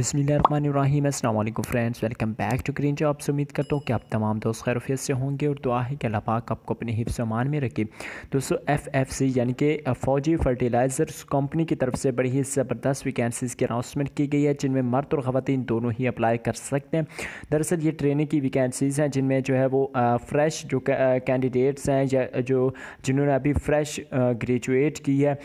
बसमीम friends welcome back to green jobs उम्मीद करता हूँ कि आप तमाम दोस्त खैरफियत से होंगे और दुआ है कि अल्लाह पाक आपको अपने हिफ मान में रखे दोस्तों एफ एफ सी यानी कि फौजी फर्टिलाइजर्स कंपनी की तरफ से बड़ी ही ज़बरदस्त वैकेंसीज़ की अनाउंसमेंट की गई है जिनमें मर्द और ख़वान दोनों ही अप्लाई कर सकते हैं दरअसल ये ट्रेनिंग की वैकेंसीज़ हैं जिनमें जो है वो फ्रेश जो कैंडिडेट्स हैं या जो जिन्होंने अभी फ़्रेश ग्रेजुएट की है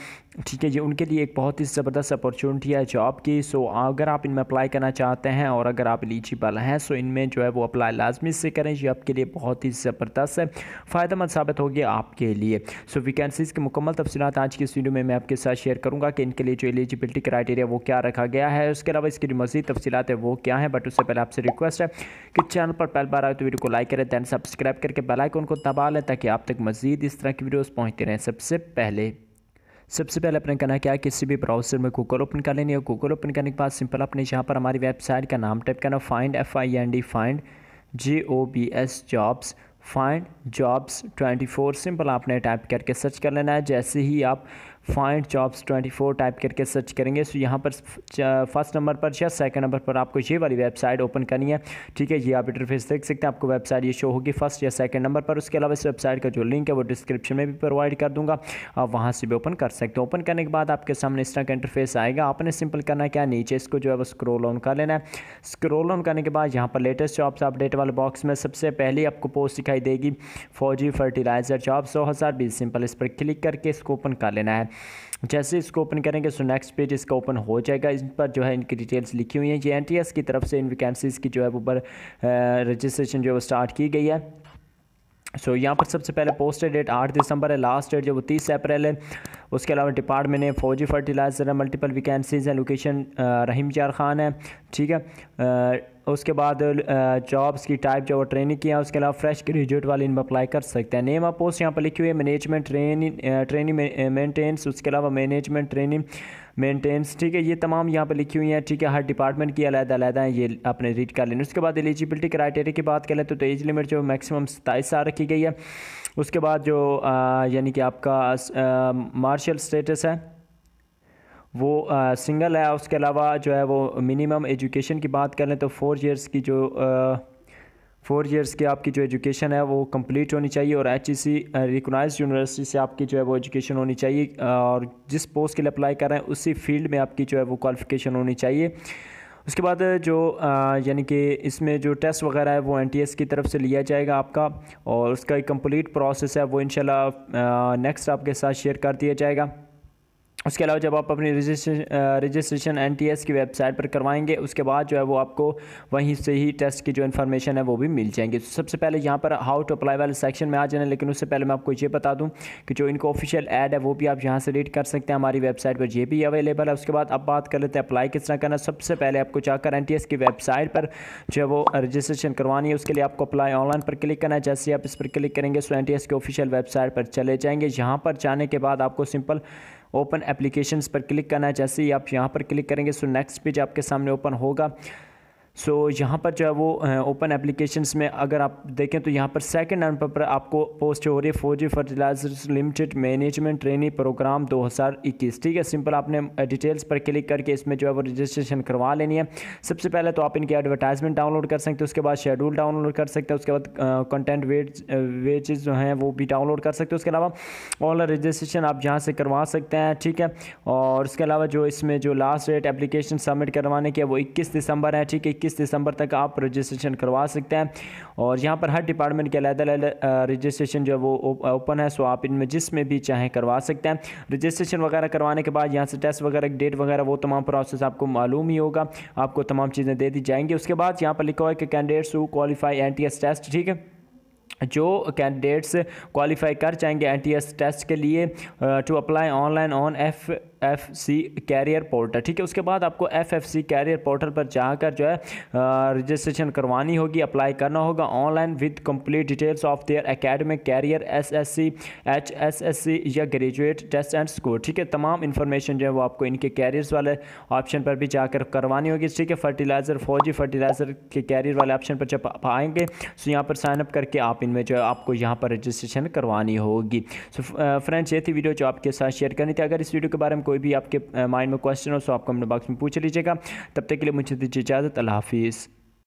ठीक है जी उनके लिए एक बहुत ही ज़बरदस्त अपॉर्चुनिटी है जॉब की सो अगर आप इनमें अप्लाई करना चाहते हैं और अगर आप एलिजिबल हैं सो इनमें जो है वो अप्लाई लाजमी से करें ये आपके लिए बहुत ही ज़बरदस्त है फ़ायदेमंद साबित होगी आपके लिए सो वैकेंसीज़ की मुकम्मल तफसीत आज की इस वीडियो में मैं आपके साथ शेयर करूँगा कि इनके लिए जो एलिजिबिलिटी क्राइटेरिया वो क्या रखा गया है उसके अलावा इसकी मजीद तफसीत है वो क्या है बट उससे पहले आपसे रिक्वेस्ट है कि चैनल पर पहली बार आए तो वीडियो को लाइक करें दैन सब्सक्राइब करके बेलाइकन को दबा लें ताकि आप तक मजीद इस तरह की वीडियोज़ पहुँचते रहें सबसे पहले सबसे पहले अपने करना क्या किसी भी ब्राउज़र में गूगल ओपन कर लेनी है गूगल ओपन करने के बाद सिंपल अपने यहाँ पर हमारी वेबसाइट का नाम टाइप करना find F I N D find J O B S jobs find jobs twenty four simple आपने टाइप करके सर्च कर लेना है जैसे ही आप फाइंड जॉब्स 24 टाइप करके सर्च करेंगे सो यहाँ पर फर्स्ट नंबर पर या सेकंड नंबर पर आपको ये वाली वेबसाइट ओपन करनी है ठीक है ये आप इंटरफेस देख सकते हैं आपको वेबसाइट ये शो होगी फर्स्ट या सेकंड नंबर पर उसके अलावा इस वेबसाइट का जो लिंक है वो डिस्क्रिप्शन में भी प्रोवाइड कर दूंगा आप वहाँ से भी ओपन कर सकते हो ओपन करने के बाद आपके सामने इस तरह का इंटरफेस आएगा आपने सिंपल करना क्या नीचे इसको जो है वो स्क्रोल ऑन कर लेना है स्क्रोल ऑन करने के बाद यहाँ पर लेटेस्ट जॉब्स अपडेट वाले बॉक्स में सबसे पहले आपको पोस्ट दिखाई देगी फौजी फर्टिलाइज़र जॉब्स दो सिंपल इस पर क्लिक करके इसको ओपन कर लेना है जैसे इसको ओपन करेंगे सो नेक्स्ट पेज इसका ओपन हो जाएगा इन पर जो है इनकी डिटेल्स लिखी हुई हैं ये एनटीएस की तरफ से इन वैकेंसीज़ की जो है ऊपर रजिस्ट्रेशन जो है स्टार्ट की गई है सो so, यहाँ पर सबसे पहले पोस्टेड डेट आठ दिसंबर है लास्ट डेट जो वो तीस अप्रैल है उसके अलावा डिपार्टमेंट है फौजी फर्टिलाइज़र है मल्टीपल वैकेंसीज हैं लोकेशन रहीम चार ख़ान है ठीक है उसके बाद जॉब्स की टाइप जो वो ट्रेनिंग की है उसके अलावा फ्रेश ग्रेजुएट वाले इनमें अप्लाई कर सकते हैं नेम ऑफ पोस्ट यहाँ पर लिखी हुई है मैनेजमेंट ट्रेनिंग ट्रेनिंग मेंटेनेंस उसके अलावा मैनेजमेंट ट्रेनिंग मेंटेनेंस ठीक है ये तमाम यहाँ पर लिखी हुई है ठीक है हर डिपार्टमेंट की अलग अलग है ये आपने रीड कर लेना उसके बाद एलिजिबिलिटी क्राइटेरिया की बात करें तो एज लिमिट जो मैक्सिमम सताईस साल रखी गई है उसके बाद जो यानी कि आपका मार्शल स्टेटस है वो आ, सिंगल है उसके अलावा जो है वो मिनिमम एजुकेशन की बात कर लें तो फोर ईयर्स की जो फोर इयर्स की आपकी जो एजुकेशन है वो कंप्लीट होनी चाहिए और H E C recognise university से आपकी जो है वो एजुकेशन होनी चाहिए और जिस पोस्ट के लिए अप्लाई कर रहे हैं उसी फील्ड में आपकी जो है वो क्वालिफिकेशन होनी चाहिए उसके बाद जो यानी कि इसमें जो टेस्ट वगैरह है वो एन की तरफ से लिया जाएगा आपका और उसका एक कम्प्लीट प्रोसेस है वो इनशाला नेक्स्ट आपके साथ शेयर कर दिया जाएगा उसके अलावा जब आप अपनी registration registration N T S की वेबसाइट पर करवाएंगे उसके बाद जो है वो आपको वहीं से ही टेस्ट की जो इन्फॉर्मेशन है वो भी मिल जाएंगी तो सबसे पहले यहाँ पर हाउ टू अप्लाई वाले सेक्शन में आ जाना लेकिन उससे पहले मैं आपको ये बता दूँ कि जो इनको ऑफिशियल एड है वो भी आप यहाँ से रीड कर सकते हैं हमारी वेबसाइट पर ये भी अवेलेबल है उसके बाद आप बात कर लेते हैं अप्लाई किस तरह करना सबसे पहले आपको जाकर एन टी एस की वेबसाइट पर जो है वो रजिस्ट्रेशन करवानी है उसके लिए आपको अप्लाई ऑनलाइन पर क्लिक करना है जैसे आप इस पर क्लिक करेंगे सो एन टी एस की ऑफिशियल वेबसाइट पर चले जाएंगे यहाँ पर जाने के बाद आपको सिंपल ओपन एप्लीकेशन पर क्लिक करना है जैसे ही आप यहाँ पर क्लिक करेंगे सो नेक्स्ट पेज आपके सामने ओपन होगा सो so, यहाँ पर जो है वो ओपन एप्लीकेशंस में अगर आप देखें तो यहाँ पर सेकंड नंबर पर आपको पोस्ट हो रही है जी fertilisers limited management training programme 2021 ठीक है सिंपल आपने डिटेल्स पर क्लिक करके इसमें जो है वो रजिस्ट्रेशन करवा लेनी है सबसे पहले तो आप इनकी एडवर्टाइजमेंट डाउनलोड कर सकते हैं उसके बाद शेड्यूल डाउनलोड कर सकते हैं उसके बाद कंटेंट वेज वेजेस जो हैं वो भी डाउनलोड कर सकते हैं उसके अलावा ऑनलाइन रजिस्ट्रेशन आप जहाँ से करवा सकते हैं ठीक है और उसके अलावा जो इसमें जो लास्ट डेट एप्लीकेशन सबमिट करवाने की है वो इक्कीस दिसंबर है ठीक है इक्कीस दिसंबर तक आप रजिस्ट्रेशन करवा सकते हैं और यहाँ पर हर डिपार्टमेंट के अलहदा रजिस्ट्रेशन जो है वो ओपन है सो आप इनमें जिसमें भी चाहें करवा सकते हैं रजिस्ट्रेशन वगैरह करवाने के बाद यहाँ से टेस्ट वगैरह डेट वगैरह वो तमाम प्रोसेस आपको मालूम ही होगा आपको तमाम चीज़ें दे दी जाएंगी उसके बाद यहाँ पर लिखा हुआ है कि candidates who qualify N test ठीक है जो कैंडिडेट्स क्वालिफाई कर जाएंगे एन टेस्ट के लिए to apply online on F F C career portal ठीक है उसके बाद आपको F F C career portal पर जाकर जो है रजिस्ट्रेशन करवानी होगी अप्लाई करना होगा online with complete details of their academic career S S C H S S C या ग्रेजुएट टेस्ट एंड स्कोर ठीक है तमाम इन्फॉर्मेशन जो है वो आपको इनके कैरियर्स वाले ऑप्शन पर भी जाकर करवानी होगी ठीक है फर्टिलाइज़र फौजी फर्टिलाइज़र के कैरियर वाले ऑप्शन पर जब आप आएंगे सो तो यहाँ पर साइनअप करके आप इनमें जो है आपको यहाँ पर रजिस्ट्रेशन करवानी होगी सो फ्रेंड्स ये थी वीडियो जो आपके साथ शेयर करनी थी अगर इस वीडियो के बारे में कोई कोई भी आपके माइंड में क्वेश्चन हो सो आप कमेंट बॉक्स में पूछ लीजिएगा तब तक के लिए मुझे दीजिए इजाज़त अल्लाह हाफिज़